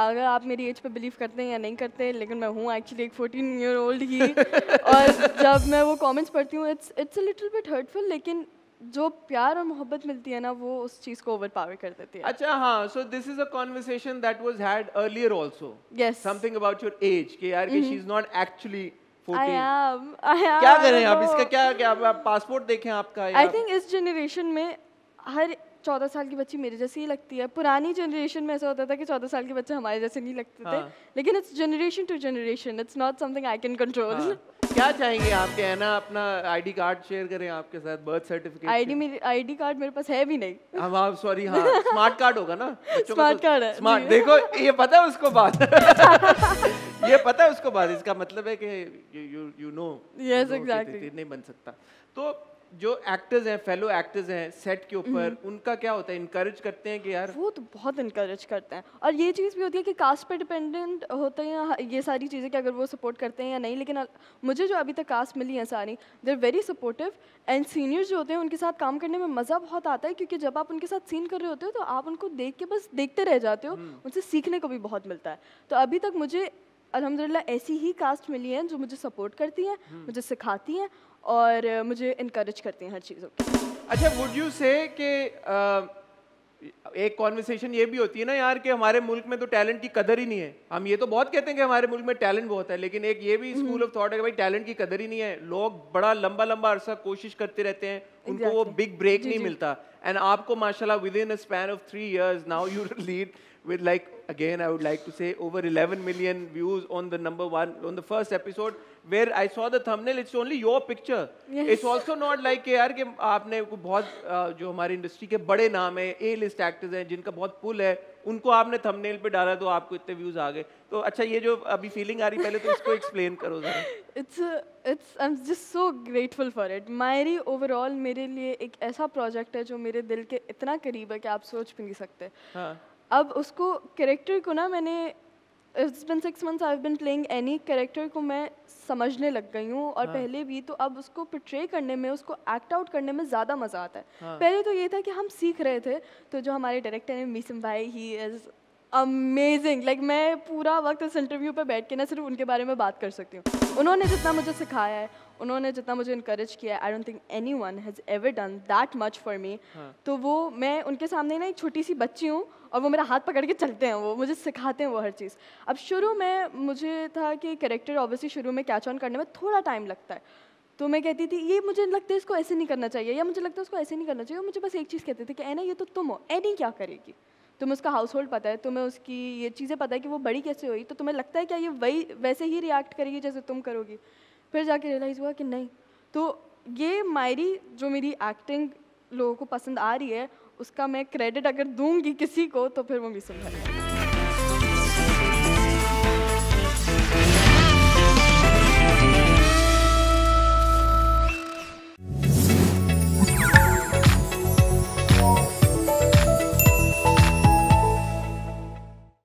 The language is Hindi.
अगर आप मेरी एज पे बिलीव करते हैं या नहीं करते हैं लेकिन मैं हूँ एक्चुअली एक फोर्टीन ईयर ओल्ड ही और जब मैं वो कॉमेंट्स पढ़ती हूँ it's it's a little bit hurtful लेकिन जो प्यार और मोहब्बत मिलती है ना वो उस चीज को ओवर पावर कर देती है अच्छा हाँ so this is a conversation that was had earlier also yes something about your age कि यार कि शी इज नॉट एक्चुअली क्या करें आप इसका क्या क्या पासपोर्ट देखें आपका आई थिंक इस जनरेशन में हर चौदह साल की बच्ची मेरे जैसी ही लगती है पुरानी जनरेशन में ऐसा होता था कि चौदह साल के बच्चे हमारे जैसे नहीं लगते थे हाँ। लेकिन it's generation to generation it's not something I can control क्या चाहेंगे आपके है ना अपना आईडी कार्ड शेयर करें आपके साथ बर्थ सर्टिफिकेट आईडी मेरी आईडी कार्ड मेरे पास है भी नहीं हम आप सॉरी हाँ स्मार्ट हाँ, कार्ड हाँ, होगा ना स्मार्ट कार्ड तो- है स्मार्ट देखो ये पता है उसको बात ये पता है उसको बात इसका मतलब है कि you you know yes exactly नहीं बन सकता तो जो एक्टर्स हैं फेलो एक्टर्स हैं सेट के हम्म। ऊपर उनका क्या होता है इनकरेज करते हैं कि यार वो तो बहुत इनकरेज करते हैं और ये चीज़ भी होती है कि कास्ट पे डिपेंडेंट होते हैं हाँ, ये सारी चीज़ें कि अगर वो सपोर्ट करते हैं या नहीं लेकिन मुझे जो अभी तक कास्ट मिली है सारी there very supportive and seniors जो होते हैं उनके साथ काम करने में मज़ा बहुत आता है क्योंकि जब आप उनके साथ सीन कर रहे होते हो तो आप उनको देख के बस देखते रह जाते हो हम्म। उनसे सीखने को भी बहुत मिलता है तो अभी तक मुझे अलहमदिल्ला ऐसी ही कास्ट मिली है जो मुझे सपोर्ट करती हैं हम्म। मुझे सिखाती हैं और मुझे इनक्रेज करती हैं हर चीज़ों को अच्छा वुड यू से कि एक कॉन्वर्सेशन ये भी होती है ना यार कि हमारे मुल्क में तो टैलेंट की कदर ही नहीं है हम ये तो बहुत कहते हैं कि हमारे मुल्क में टैलेंट बहुत है लेकिन एक ये भी स्कूल ऑफ थॉट है कि भाई टैलेंट की कदर ही नहीं है लोग बड़ा लंबा लंबा अरसा कोशिश करते रहते हैं exactly. उनको वो बिग ब्रेक जी, नहीं जी. मिलता And aapko, mashallah, within a span of three years, now you lead with like, again, I would like to say over 11 million views on the number one, on the first episode, where I saw the thumbnail, it's only your picture. Yes. It's also not like कि यार कि आपने jo जो industry ke bade naam hai A list actors actors हैं jinka बहुत pull hai unko आपने thumbnail pe डाला to आपको इतने views aa gaye. तो अच्छा ये जो अभी फीलिंग आ रही पहले तो इसको एक्सप्लेन करो जरा it's it's I am just so grateful for it मायरी ओवरऑल मेरे लिए एक ऐसा प्रोजेक्ट है जो मेरे दिल के इतना करीब है कि आप सोच भी नहीं सकते हाँ. अब उसको कैरेक्टर को ना मैंने it's been six months I been playing any character को मैं समझने लग गई हूँ और हाँ. पहले भी तो अब उसको पिट्रे करने में उसको एक्ट आउट करने में ज़्यादा मज़ा आता है हाँ. पहले तो ये था कि हम सीख रहे थे तो जो हमारे डायरेक्टर हैं मीसम भाई ही इज़ अमेजिंग लाइक मैं पूरा वक्त इस इंटरव्यू पे बैठ के ना सिर्फ उनके बारे में बात कर सकती हूँ उन्होंने जितना मुझे सिखाया है उन्होंने जितना मुझे इंकरेज किया है I don't think anyone has ever done that much for me तो वो मैं उनके सामने ना एक छोटी सी बच्ची हूँ और वो मेरा हाथ पकड़ के चलते हैं वो मुझे सिखाते हैं वो हर चीज़ अब शुरू में मुझे था कि करेक्टर ऑब्वियसली शुरू में कैच ऑन करने में थोड़ा टाइम लगता है तो मैं कहती थी ये मुझे लगता है इसको ऐसे नहीं करना चाहिए या मुझे लगता है उसको ऐसे नहीं करना चाहिए मुझे बस एक चीज़ कहती थी कि एना ये तो तुम हो एनी क्या करेगी तुम्हें उसका हाउस होल्ड पता है तुम्हें उसकी ये चीज़ें पता है कि वो बड़ी कैसे हुई तो तुम्हें लगता है क्या ये वही वैसे ही रिएक्ट करेगी जैसे तुम करोगी फिर जाके रियलाइज़ हुआ कि नहीं तो ये मायरी जो मेरी एक्टिंग लोगों को पसंद आ रही है उसका मैं क्रेडिट अगर दूंगी किसी को तो फिर वो मिसन है